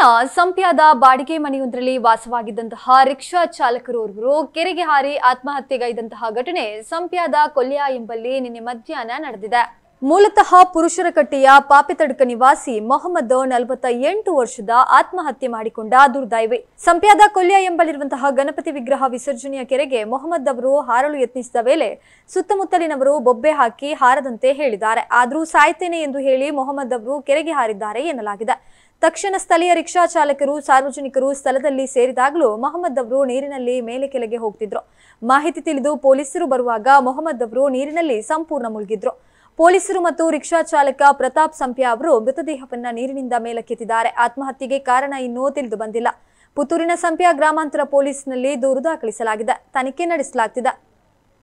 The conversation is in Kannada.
ಇಲ್ಲಿನ ಸಂಪ್ಯಾದ ಬಾಡಿಗೆ ಮನೆಯೊಂದರಲ್ಲಿ ವಾಸವಾಗಿದ್ದಂತಹ ರಿಕ್ಷಾ ಚಾಲಕರೋರ್ವರು ಕೆರೆಗೆ ಹಾರಿ ಆತ್ಮಹತ್ಯೆಗೈದಂತಹ ಘಟನೆ ಸಂಪ್ಯಾದ ಕೊಲ್ಯಾ ಎಂಬಲ್ಲಿ ನಿನ್ನೆ ಮಧ್ಯಾಹ್ನ ನಡೆದಿದೆ ಮೂಲತಃ ಪುರುಷರ ಕಟ್ಟೆಯ ಪಾಪಿತಡ್ಕ ನಿವಾಸಿ ಮೊಹಮ್ಮದ್ ನಲವತ್ತ ಎಂಟು ವರ್ಷದ ಆತ್ಮಹತ್ಯೆ ಮಾಡಿಕೊಂಡ ದುರ್ದೈವಿ ಸಂಪ್ಯಾದ ಕೊಲ್ಯ ಎಂಬಲ್ಲಿರುವಂತಹ ಗಣಪತಿ ವಿಗ್ರಹ ವಿಸರ್ಜನೆಯ ಕೆರೆಗೆ ಮೊಹಮ್ಮದ್ ಅವರು ಹಾರಲು ಯತ್ನಿಸಿದ ವೇಳೆ ಸುತ್ತಮುತ್ತಲಿನವರು ಬೊಬ್ಬೆ ಹಾಕಿ ಹಾರದಂತೆ ಹೇಳಿದ್ದಾರೆ ಆದರೂ ಸಾಯ್ತೇನೆ ಎಂದು ಹೇಳಿ ಮೊಹಮ್ಮದ್ ಅವರು ಕೆರೆಗೆ ಹಾರಿದ್ದಾರೆ ಎನ್ನಲಾಗಿದೆ ತಕ್ಷಣ ಸ್ಥಳೀಯ ರಿಕ್ಷಾ ಚಾಲಕರು ಸಾರ್ವಜನಿಕರು ಸ್ಥಳದಲ್ಲಿ ಸೇರಿದಾಗಲೂ ಮೊಹಮ್ಮದ್ ಅವರು ನೀರಿನಲ್ಲಿ ಮೇಲೆ ಕೆಳಗೆ ಹೋಗ್ತಿದ್ರು ಮಾಹಿತಿ ತಿಳಿದು ಪೊಲೀಸರು ಬರುವಾಗ ಮೊಹಮ್ಮದ್ ಅವರು ನೀರಿನಲ್ಲಿ ಸಂಪೂರ್ಣ ಮುಳುಗಿದ್ರು ಪೊಲೀಸರು ಮತ್ತು ರಿಕ್ಷಾ ಚಾಲಕ ಪ್ರತಾಪ್ ಸಂಪ್ಯಾ ಅವರು ಮೃತದೇಹವನ್ನ ನೀರಿನಿಂದ ಮೇಲಕ್ಕೆತ್ತಿದ್ದಾರೆ ಆತ್ಮಹತ್ಯೆಗೆ ಕಾರಣ ಇನ್ನೂ ತಿಳಿದು ಬಂದಿಲ್ಲ ಪುತ್ತೂರಿನ ಸಂಪ್ಯಾ ಗ್ರಾಮಾಂತರ ಪೊಲೀಸ್ನಲ್ಲಿ ದೂರು ದಾಖಲಿಸಲಾಗಿದೆ ತನಿಖೆ ನಡೆಸಲಾಗುತ್ತಿದೆ